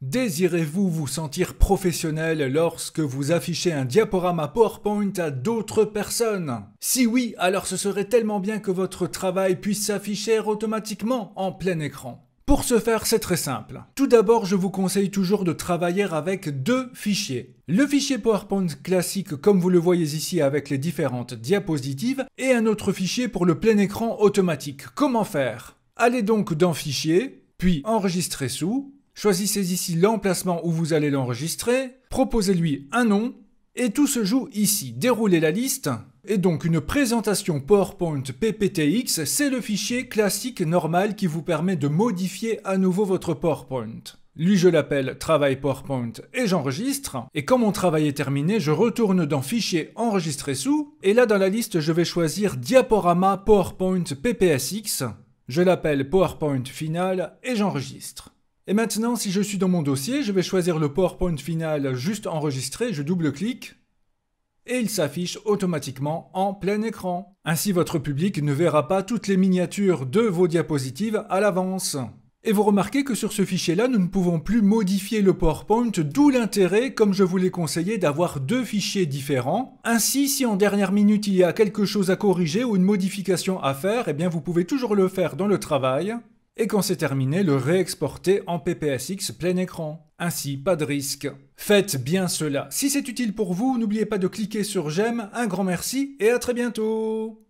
Désirez-vous vous sentir professionnel lorsque vous affichez un diaporama PowerPoint à d'autres personnes Si oui, alors ce serait tellement bien que votre travail puisse s'afficher automatiquement en plein écran. Pour ce faire, c'est très simple. Tout d'abord, je vous conseille toujours de travailler avec deux fichiers. Le fichier PowerPoint classique comme vous le voyez ici avec les différentes diapositives et un autre fichier pour le plein écran automatique. Comment faire Allez donc dans Fichier, puis Enregistrer sous, Choisissez ici l'emplacement où vous allez l'enregistrer, proposez-lui un nom, et tout se joue ici. Déroulez la liste, et donc une présentation PowerPoint PPTX, c'est le fichier classique normal qui vous permet de modifier à nouveau votre PowerPoint. Lui, je l'appelle Travail PowerPoint et j'enregistre. Et quand mon travail est terminé, je retourne dans Fichier Enregistrer sous. Et là, dans la liste, je vais choisir Diaporama PowerPoint PPSX. Je l'appelle PowerPoint Final et j'enregistre. Et maintenant, si je suis dans mon dossier, je vais choisir le PowerPoint final juste enregistré, je double-clique et il s'affiche automatiquement en plein écran. Ainsi, votre public ne verra pas toutes les miniatures de vos diapositives à l'avance. Et vous remarquez que sur ce fichier-là, nous ne pouvons plus modifier le PowerPoint, d'où l'intérêt, comme je vous l'ai conseillé, d'avoir deux fichiers différents. Ainsi, si en dernière minute il y a quelque chose à corriger ou une modification à faire, eh bien vous pouvez toujours le faire dans le travail et quand c'est terminé, le réexporter en PPSX plein écran. Ainsi, pas de risque. Faites bien cela. Si c'est utile pour vous, n'oubliez pas de cliquer sur j'aime, un grand merci et à très bientôt